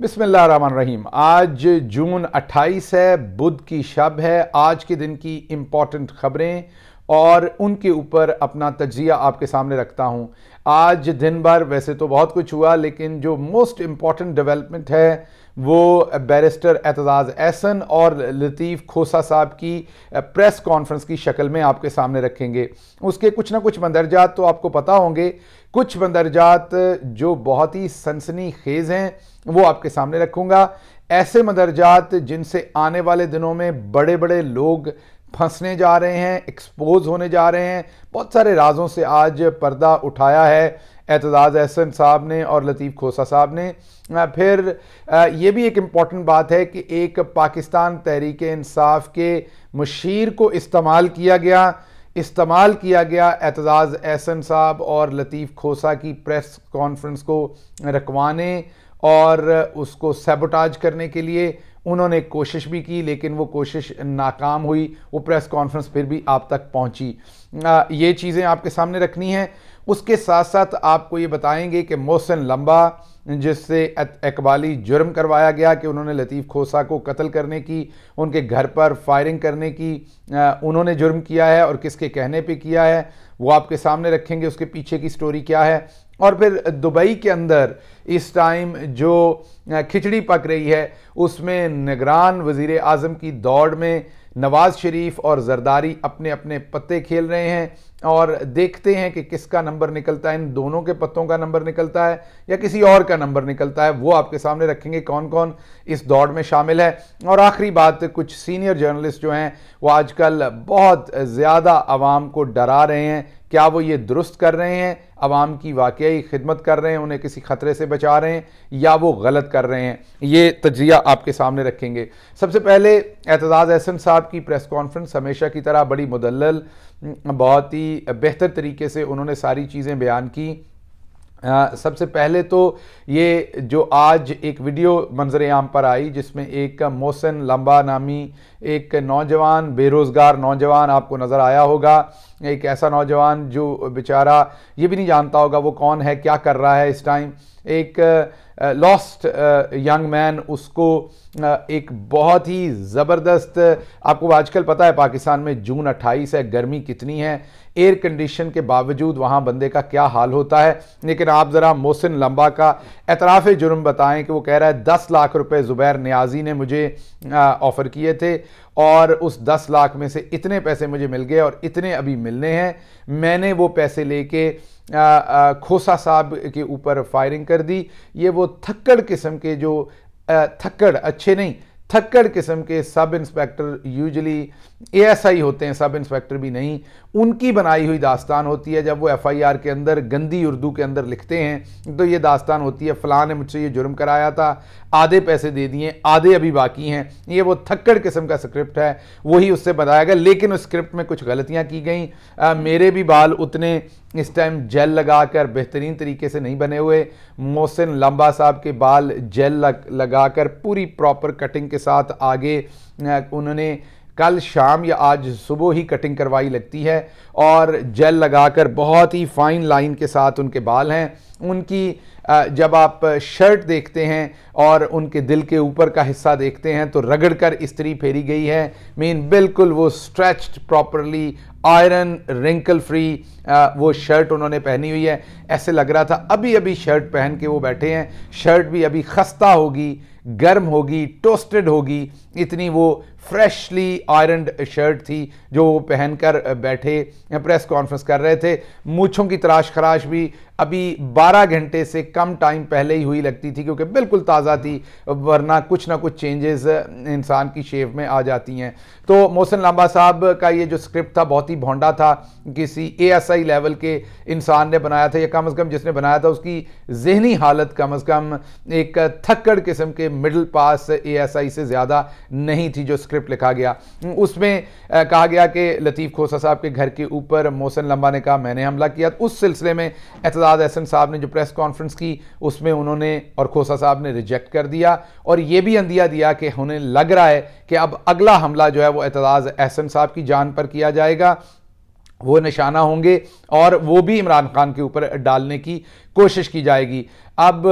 रहीम आज जून 28 है बुध की शब है आज के दिन की इम्पॉर्टेंट खबरें और उनके ऊपर अपना तजिया आपके सामने रखता हूँ आज दिन भर वैसे तो बहुत कुछ हुआ लेकिन जो मोस्ट इम्पॉर्टेंट डेवलपमेंट है वो बैरिस्टर एतजाज़ एहसन और लतीफ़ खोसा साहब की प्रेस कॉन्फ्रेंस की शक्ल में आपके सामने रखेंगे उसके कुछ ना कुछ मंदरजात तो आपको पता होंगे कुछ मंदरजात जो बहुत ही सनसनी खेज़ हैं वो आपके सामने रखूँगा ऐसे मंदरजात जिनसे आने वाले दिनों में बड़े बड़े लोग फंसने जा रहे हैं एक्सपोज होने जा रहे हैं बहुत सारे राजों से आज पर्दा उठाया है एतजाज़ एहसन साहब ने और लतीफ़ खोसा साहब ने फिर ये भी एक इम्पॉर्टेंट बात है कि एक पाकिस्तान तहरीक इंसाफ के मशीर को इस्तेमाल किया गया इस्तेमाल किया गया एतजाज़ एहसन साहब और लतीफ़ खोसा की प्रेस कॉन्फ्रेंस को रखवाने और उसको सेबोटाज करने के लिए उन्होंने कोशिश भी की लेकिन वो कोशिश नाकाम हुई वो प्रेस कॉन्फ्रेंस फिर भी आप तक पहुंची आ, ये चीज़ें आपके सामने रखनी हैं उसके साथ साथ आपको ये बताएंगे कि मोहसिन लंबा जिससे इकबाली जुर्म करवाया गया कि उन्होंने लतीफ़ खोसा को कत्ल करने की उनके घर पर फायरिंग करने की उन्होंने जुर्म किया है और किसके कहने पे किया है वो आपके सामने रखेंगे उसके पीछे की स्टोरी क्या है और फिर दुबई के अंदर इस टाइम जो खिचड़ी पक रही है उसमें निगरान वज़ी अजम की दौड़ में नवाज़ शरीफ और जरदारी अपने अपने पत्ते खेल रहे हैं और देखते हैं कि किसका नंबर निकलता है इन दोनों के पत्तों का नंबर निकलता है या किसी और का नंबर निकलता है वो आपके सामने रखेंगे कौन कौन इस दौड़ में शामिल है और आखिरी बात कुछ सीनियर जर्नलिस्ट जो हैं वो आजकल बहुत ज़्यादा आवाम को डरा रहे हैं क्या वो ये दुरुस्त कर रहे हैं आवाम की वाकई खिदमत कर रहे हैं उन्हें किसी ख़तरे से बचा रहे हैं या वो गलत कर रहे हैं ये तजिया आपके सामने रखेंगे सबसे पहले एतजाज़ एहसन साहब की प्रेस कॉन्फ्रेंस हमेशा की तरह बड़ी मुदल बहुत ही बेहतर तरीके से उन्होंने सारी चीज़ें बयान की सबसे पहले तो ये जो आज एक वीडियो मंजर आम पर आई जिसमें एक मोहसिन लंबा नामी एक नौजवान बेरोज़गार नौजवान आपको नज़र आया होगा एक ऐसा नौजवान जो बेचारा ये भी नहीं जानता होगा वो कौन है क्या कर रहा है इस टाइम एक लॉस्ट यंग मैन उसको एक बहुत ही ज़बरदस्त आपको आजकल पता है पाकिस्तान में जून 28 है गर्मी कितनी है एयर कंडीशन के बावजूद वहाँ बंदे का क्या हाल होता है लेकिन आप ज़रा मोहसिन लंबा का एतराफ़ जुर्म बताएं कि वो कह रहा है दस लाख रुपए ज़ुबैर न्याजी ने मुझे ऑफ़र किए थे और उस दस लाख में से इतने पैसे मुझे मिल गए और इतने अभी मिलने हैं मैंने वो पैसे लेके आ, आ, खोसा साहब के ऊपर फायरिंग कर दी ये वो थक्कड़ किस्म के जो थक्कड़ अच्छे नहीं थक्कड़ किस्म के सब इंस्पेक्टर यूजली एएसआई होते हैं सब इंस्पेक्टर भी नहीं उनकी बनाई हुई दास्तान होती है जब वो एफआईआर के अंदर गंदी उर्दू के अंदर लिखते हैं तो ये दास्तान होती है फ़लाँ ने मुझसे ये जुर्म कराया था आधे पैसे दे दिए आधे अभी बाकी हैं ये वो थक्कड़ किस्म का स्क्रिप्ट है वही उससे बताया गया लेकिन उस स्क्रिप्ट में कुछ गलतियाँ की गई मेरे भी बाल उतने इस टाइम जेल लगा कर बेहतरीन तरीके से नहीं बने हुए मोहसिन लंबा साहब के बाल जेल लग लगा कर पूरी प्रॉपर कटिंग के साथ आगे उन्होंने कल शाम या आज सुबह ही कटिंग करवाई लगती है और जेल लगाकर बहुत ही फाइन लाइन के साथ उनके बाल हैं उनकी जब आप शर्ट देखते हैं और उनके दिल के ऊपर का हिस्सा देखते हैं तो रगड़ कर इस्त्री फेरी गई है मीन बिल्कुल वो stretched properly iron wrinkle free वो शर्ट उन्होंने पहनी हुई है ऐसे लग रहा था अभी अभी शर्ट पहन के वो बैठे हैं शर्ट भी अभी खस्ता होगी गर्म होगी टोस्टेड होगी इतनी वो फ्रेशली आयरन शर्ट थी जो पहनकर बैठे प्रेस कॉन्फ्रेंस कर रहे थे मूछों की तराश खराश भी अभी 12 घंटे से कम टाइम पहले ही हुई लगती थी क्योंकि बिल्कुल ताज़ा थी वरना कुछ ना कुछ चेंजेस इंसान की शेप में आ जाती हैं तो मोहसिन लांबा साहब का ये जो स्क्रिप्ट था बहुत ही भोंडा था किसी एएसआई लेवल के इंसान ने बनाया था या कम अज़ कम जिसने बनाया था उसकी जहनी हालत कम अज़ कम एक थक्कड़ किस्म के मिडिल पास ए से ज़्यादा नहीं थी जो स्क्रिप्ट लिखा गया उसमें कहा गया कि लतीफ़ खोसा साहब के घर के ऊपर मोहसिन लम्बा ने कहा मैंने हमला किया उस सिलसिले में एतदा मुमताज़ एहसन साहब ने जो प्रेस कॉन्फ्रेंस की उसमें उन्होंने और खोसा साहब ने रिजेक्ट कर दिया और ये भी अंदिया दिया कि उन्हें लग रहा है कि अब अगला हमला जो है वो एतजाज़ एहसन साहब की जान पर किया जाएगा वो निशाना होंगे और वो भी इमरान खान के ऊपर डालने की कोशिश की जाएगी अब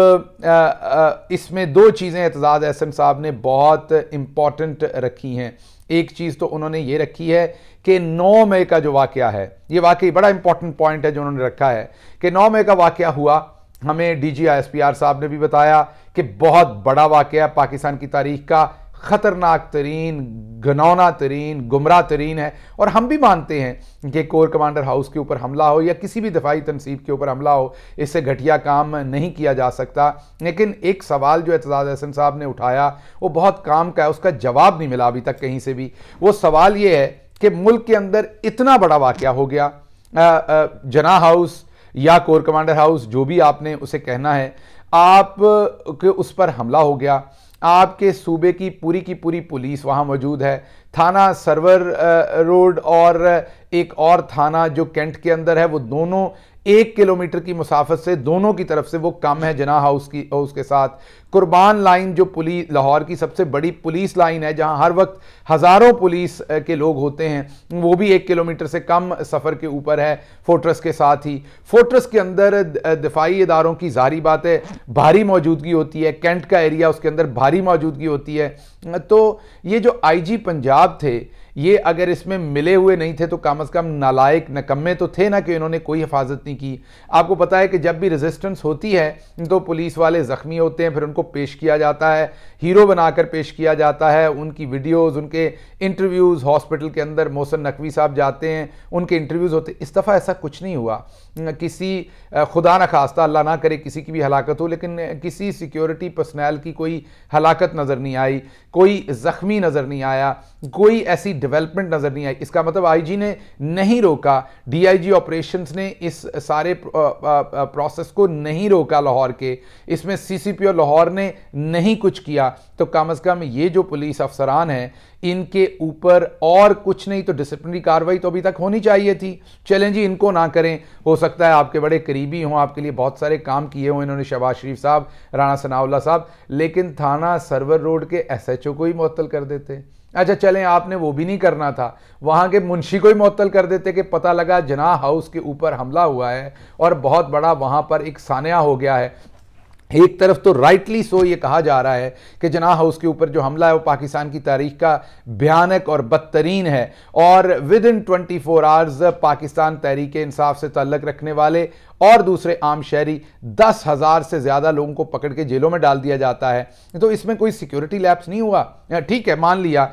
इसमें दो चीज़ें एतजाज़ एहसन साहब ने बहुत इम्पॉर्टेंट रखी हैं एक चीज़ तो उन्होंने ये रखी है कि नौ मई का जो वाक्य है ये वाकई बड़ा इंपॉर्टेंट पॉइंट है जो उन्होंने रखा है कि नौ मई का वाक्य हुआ हमें DG I S P R साहब ने भी बताया कि बहुत बड़ा वाक्य है पाकिस्तान की तारीख का ख़तरनाक तरीन घनौना तरीन गुमराह तरीन है और हम भी मानते हैं कि कोर कमांडर हाउस के ऊपर हमला हो या किसी भी दफाई तनसीब के ऊपर हमला हो इससे घटिया काम नहीं किया जा सकता लेकिन एक सवाल जो एतजाज़ हसन साहब ने उठाया वो बहुत काम का है उसका जवाब नहीं मिला अभी तक कहीं से भी वो सवाल ये है कि मुल्क के अंदर इतना बड़ा वाक़ हो गया जना हाउस या कोर कमांडर हाउस जो भी आपने उसे कहना है आप के उस पर हमला हो गया आपके सूबे की पूरी की पूरी पुलिस वहाँ मौजूद है थाना सर्वर रोड और एक और थाना जो कैंट के अंदर है वो दोनों एक किलोमीटर की मुसाफत से दोनों की तरफ से वो कम है जना हाउस की उसके साथ कुर्बान लाइन जो पुलिस लाहौर की सबसे बड़ी पुलिस लाइन है जहां हर वक्त हज़ारों पुलिस के लोग होते हैं वो भी एक किलोमीटर से कम सफ़र के ऊपर है फोट्रस के साथ ही फोट्रस के अंदर दिफाई इदारों की जारी बात है भारी मौजूदगी होती है कैंट का एरिया उसके अंदर भारी मौजूदगी होती है तो ये जो आई जी पंजाब थे ये अगर इसमें मिले हुए नहीं थे तो कम अज़ कम नालायक नकम्मे तो थे ना कि इन्होंने कोई हिफाजत नहीं की आपको पता है कि जब भी रेजिस्टेंस होती है तो पुलिस वाले ज़ख्मी होते हैं फिर उनको पेश किया जाता है हीरो बनाकर पेश किया जाता है उनकी वीडियोज़ उनके इंटरव्यूज़ हॉस्पिटल के अंदर मोहसन नकवी साहब जाते हैं उनके इंटरव्यूज़ होते इस दफ़ा ऐसा कुछ नहीं हुआ किसी खुदा न खास्ता अल्लाह ना करे किसी की भी हलाकत हो लेकिन किसी सिक्योरिटी पर्सनैल की कोई हलाकत नज़र नहीं आई कोई ज़ख्मी नज़र नहीं आया कोई ऐसी डेवलपमेंट नज़र नहीं आई इसका मतलब आईजी ने नहीं रोका डीआईजी ऑपरेशंस ने इस सारे प्रोसेस को नहीं रोका लाहौर के इसमें सीसीपीओ लाहौर ने नहीं कुछ किया तो कम अज़ कम ये जो पुलिस अफसरान हैं इनके ऊपर और कुछ नहीं तो डिसिप्लिनरी कार्रवाई तो अभी तक होनी चाहिए थी चलें जी इनको ना करें हो सकता है आपके बड़े करीबी हों आपके लिए बहुत सारे काम किए हों इन्होंने शबाज शरीफ साहब राणा सनाउल्ला साहब लेकिन थाना सरवर रोड के एसएचओ को ही मुअत्तल कर देते हैं अच्छा चलें आपने वो भी नहीं करना था वहाँ के मुंशी को ही मअतल कर देते कि पता लगा जना हाउस के ऊपर हमला हुआ है और बहुत बड़ा वहाँ पर एक सानिया हो गया है एक तरफ तो राइटली सो ये कहा जा रहा है कि जना हाउस के ऊपर जो हमला है वो पाकिस्तान की तारीख का भयानक और बदतरीन है और within twenty four hours Pakistan Tehreek Insaf से तल्लक रखने वाले और दूसरे आम शहरी दस हज़ार से ज़्यादा लोगों को पकड़ के जेलों में डाल दिया जाता है तो इसमें कोई सिक्योरिटी लैप्स नहीं हुआ ठीक है मान लिया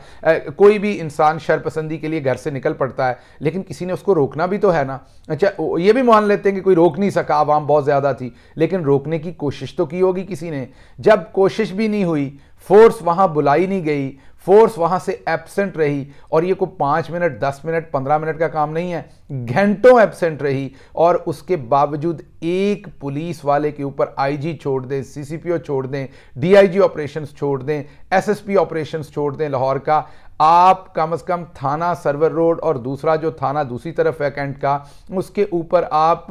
कोई भी इंसान शरपसंदी के लिए घर से निकल पड़ता है लेकिन किसी ने उसको रोकना भी तो है ना अच्छा ये भी मान लेते हैं कि कोई रोक नहीं सका आवाम बहुत ज़्यादा थी लेकिन रोकने की कोशिश तो की होगी किसी ने जब कोशिश भी नहीं हुई फोर्स वहां बुलाई नहीं गई फोर्स वहां से एबसेंट रही और ये कोई पांच मिनट दस मिनट पंद्रह मिनट का काम नहीं है घंटों एबसेंट रही और उसके बावजूद एक पुलिस वाले के ऊपर आईजी छोड़ दें सीसीपीओ छोड़ दें डीआईजी ऑपरेशंस छोड़ दें एसएसपी ऑपरेशंस छोड़ दें लाहौर का आप कम से कम थाना सर्वर रोड और दूसरा जो थाना दूसरी तरफ है कैंट का उसके ऊपर आप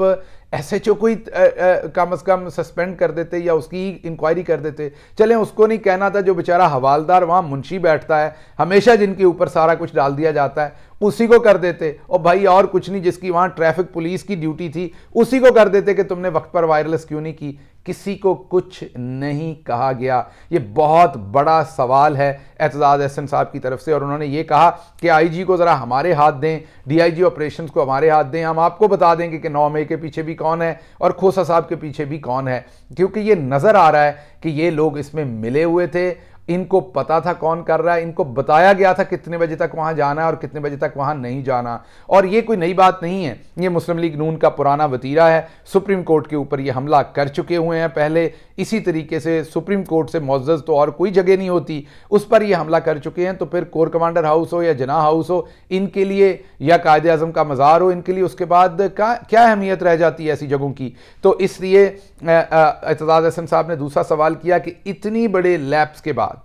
एस एच ओ को ही कम अज़ कम सस्पेंड कर देते या उसकी इंक्वायरी कर देते चलें उसको नहीं कहना था जो बेचारा हवालदार वहाँ मुंशी बैठता है हमेशा जिनके ऊपर सारा कुछ डाल दिया जाता है उसी को कर देते और भाई और कुछ नहीं जिसकी वहाँ ट्रैफिक पुलिस की ड्यूटी थी उसी को कर देते कि तुमने वक्त पर वायरलेस क्यों नहीं की किसी को कुछ नहीं कहा गया ये बहुत बड़ा सवाल है एतजाज़ एहसन साहब की तरफ से और उन्होंने ये कहा कि आईजी को ज़रा हमारे हाथ दें डीआईजी ऑपरेशंस को हमारे हाथ दें हम आपको बता देंगे कि नौ मई के पीछे भी कौन है और खोसा साहब के पीछे भी कौन है क्योंकि ये नज़र आ रहा है कि ये लोग इसमें मिले हुए थे इनको पता था कौन कर रहा है इनको बताया गया था कितने बजे तक वहाँ जाना है और कितने बजे तक वहाँ नहीं जाना और ये कोई नई बात नहीं है ये मुस्लिम लीग नून का पुराना वतीरा है सुप्रीम कोर्ट के ऊपर ये हमला कर चुके हुए हैं पहले इसी तरीके से सुप्रीम कोर्ट से मोजज़ तो और कोई जगह नहीं होती उस पर ये हमला कर चुके हैं तो फिर कोर कमांडर हाउस हो या जना हाउस हो इनके लिए या कायद अजम का मज़ार हो इनके लिए उसके बाद का क्या अहमियत रह जाती है ऐसी जगहों की तो इसलिए एतजाज़ हसन साहब ने दूसरा सवाल किया कि इतनी बड़े लैब्स के बाद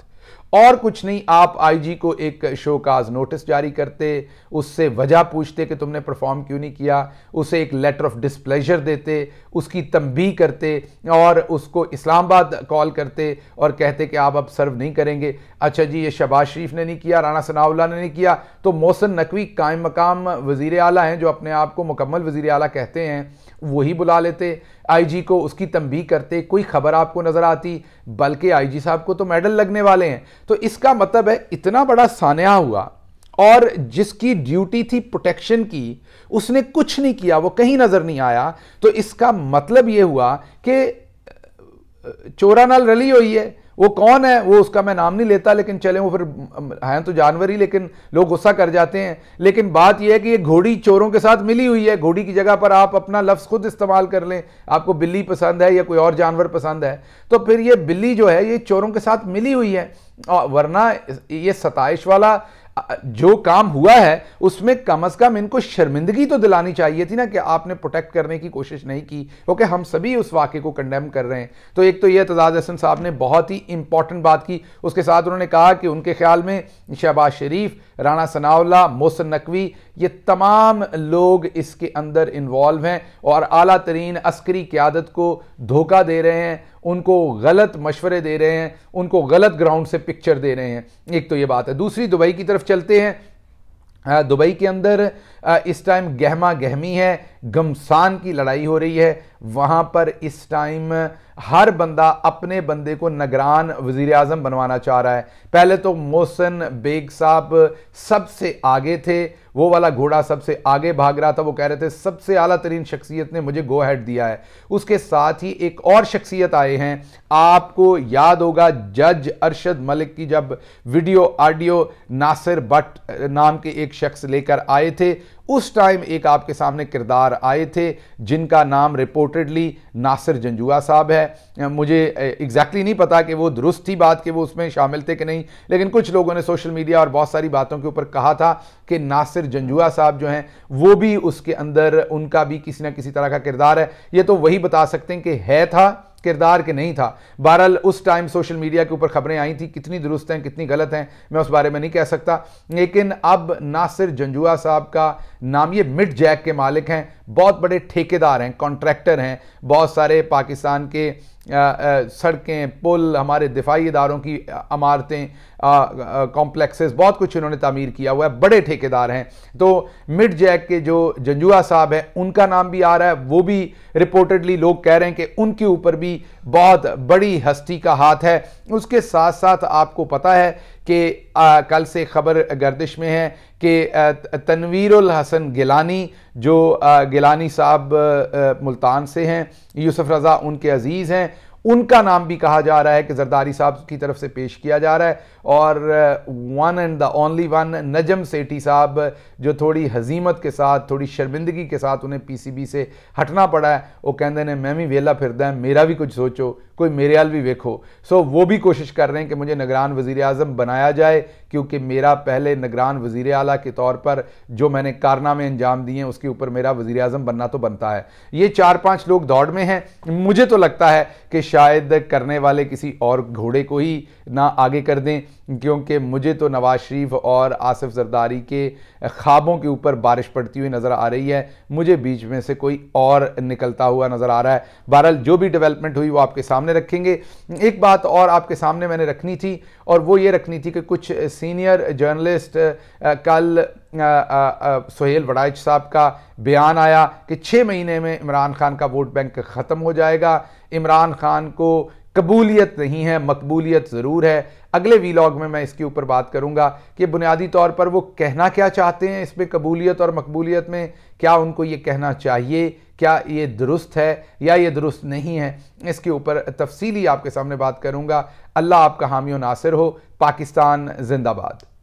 और कुछ नहीं आप आईजी को एक शो काज नोटिस जारी करते उससे वजह पूछते कि तुमने परफॉर्म क्यों नहीं किया उसे एक लेटर ऑफ डिसप्लेजर देते उसकी तंबी करते और उसको इस्लामाबाद कॉल करते और कहते कि आप अब सर्व नहीं करेंगे अच्छा जी ये शबाज शरीफ ने नहीं किया राना सनाउल्ला ने नहीं किया तो मोहसन नकवी कायम मकाम वज़ी अला हैं जो अपने आप को मुकम्मल वज़ी अला कहते हैं वही बुला लेते आईजी को उसकी तंबी करते कोई खबर आपको नज़र आती बल्कि आईजी साहब को तो मेडल लगने वाले हैं तो इसका मतलब है इतना बड़ा सान्या हुआ और जिसकी ड्यूटी थी प्रोटेक्शन की उसने कुछ नहीं किया वो कहीं नज़र नहीं आया तो इसका मतलब ये हुआ कि चोरा नाल रली हुई है वो कौन है वो उसका मैं नाम नहीं लेता लेकिन चले वो फिर हैं तो जानवर ही लेकिन लोग गुस्सा कर जाते हैं लेकिन बात यह है कि ये घोड़ी चोरों के साथ मिली हुई है घोड़ी की जगह पर आप अपना लफ्ज़ खुद इस्तेमाल कर लें आपको बिल्ली पसंद है या कोई और जानवर पसंद है तो फिर ये बिल्ली जो है ये चोरों के साथ मिली हुई है वरना ये सताइश वाला जो काम हुआ है उसमें कम अज कम इनको शर्मिंदगी तो दिलानी चाहिए थी ना कि आपने प्रोटेक्ट करने की कोशिश नहीं की ओके हम सभी उस वाक्य को कंडेम कर रहे हैं तो एक तो यह तजाज हसन साहब ने बहुत ही इंपॉर्टेंट बात की उसके साथ उन्होंने कहा कि उनके ख्याल में शहबाज शरीफ राणा सनाउल्ला मोहसन नकवी ये तमाम लोग इसके अंदर इन्वॉल्व हैं और अला तरीन अस्करी क्यादत को धोखा दे रहे हैं उनको गलत मशवरे दे रहे हैं उनको गलत ग्राउंड से पिक्चर दे रहे हैं एक तो ये बात है दूसरी दुबई की तरफ चलते हैं दुबई के अंदर इस टाइम गहमा गहमी है गमसान की लड़ाई हो रही है वहाँ पर इस टाइम हर बंदा अपने बंदे को नगरान वज़ी अजम बनवाना चाह रहा है पहले तो मोहसन बेग साहब सबसे आगे थे वो वाला घोड़ा सबसे आगे भाग रहा था वो कह रहे थे सबसे आला तरीन शख्सियत ने मुझे गो दिया है उसके साथ ही एक और शख्सियत आए हैं आपको याद होगा जज अरशद मलिक की जब वीडियो ऑडियो नासिर भट्ट नाम के एक शख्स लेकर आए थे उस टाइम एक आपके सामने किरदार आए थे जिनका नाम रिपोर्टेडली नासिर जंजुआ साहब है मुझे एग्जैक्टली exactly नहीं पता कि वो दुरुस्त थी बात कि वो उसमें शामिल थे कि नहीं लेकिन कुछ लोगों ने सोशल मीडिया और बहुत सारी बातों के ऊपर कहा था कि नासिर जंजुआ साहब जो हैं वो भी उसके अंदर उनका भी किसी ना किसी तरह का किरदार है ये तो वही बता सकते हैं कि है था किरदार के नहीं था बहरहाल उस टाइम सोशल मीडिया के ऊपर खबरें आई थी कितनी दुरुस्त हैं कितनी गलत हैं मैं उस बारे में नहीं कह सकता लेकिन अब नासिर जंजुआ साहब का नाम ये मिड जैक के मालिक हैं बहुत बड़े ठेकेदार हैं कॉन्ट्रैक्टर हैं बहुत सारे पाकिस्तान के सड़कें पुल हमारे दिफाई इदारों की इमारतें कॉम्प्लेक्सेस बहुत कुछ इन्होंने तमीर किया हुआ है बड़े ठेकेदार हैं तो मिड जैक के जो जंजुआ साहब हैं उनका नाम भी आ रहा है वो भी रिपोर्टेडली लोग कह रहे हैं कि उनके ऊपर भी बहुत बड़ी हस्ती का हाथ है उसके साथ साथ आपको पता है कि कल से खबर गर्दिश में है कि तनवीरुल हसन गिलानी जो गिलानी साहब मुल्तान से हैं यूसुफ रज़ा उनके अज़ीज़ हैं उनका नाम भी कहा जा रहा है कि जरदारी साहब की तरफ से पेश किया जा रहा है और one and the only one Najam Sethi साहब जो थोड़ी हजीमत के साथ थोड़ी शर्मिंदगी के साथ उन्हें पीसीबी से हटना पड़ा है वो कहते हैं मैं भी वेला फिरदा मेरा भी कुछ सोचो कोई मेरे हाल भी वेखो सो वो भी कोशिश कर रहे हैं कि मुझे नगरान वज़ी अजम बनाया जाए क्योंकि मेरा पहले नगरान वजीर अला के तौर पर जो मैंने कारनामे अंजाम दिए हैं उसके ऊपर मेरा वज़ी अजम बनना तो बनता है ये चार पाँच लोग दौड़ में हैं मुझे तो लगता है कि शायद करने वाले किसी और घोड़े को ही ना आगे कर दें क्योंकि मुझे तो नवाज़ शरीफ और आसिफ जरदारी के ख्वाबों के ऊपर बारिश पड़ती हुई नज़र आ रही है मुझे बीच में से कोई और निकलता हुआ नज़र आ रहा है बहरहाल जो भी डेवलपमेंट हुई वो आपके सामने सामने रखेंगे एक बात और आपके सामने मैंने रखनी थी और वो ये रखनी थी कि कुछ सीनियर जर्नलिस्ट कल सोहेल वड़ाइच साहब का बयान आया कि छः महीने में इमरान खान का वोट बैंक ख़त्म हो जाएगा इमरान खान को कबूलियत नहीं है मकबूलियत ज़रूर है अगले वीलॉग में मैं इसके ऊपर बात करूंगा कि बुनियादी तौर पर वो कहना क्या चाहते हैं इसमें कबूलियत और मकबूलियत में क्या उनको ये कहना चाहिए क्या ये दुरुस्त है या ये दुरुस्त नहीं है इसके ऊपर तफसीली आपके सामने बात करूंगा अल्लाह आपका हामी नासिर हो पाकिस्तान जिंदाबाद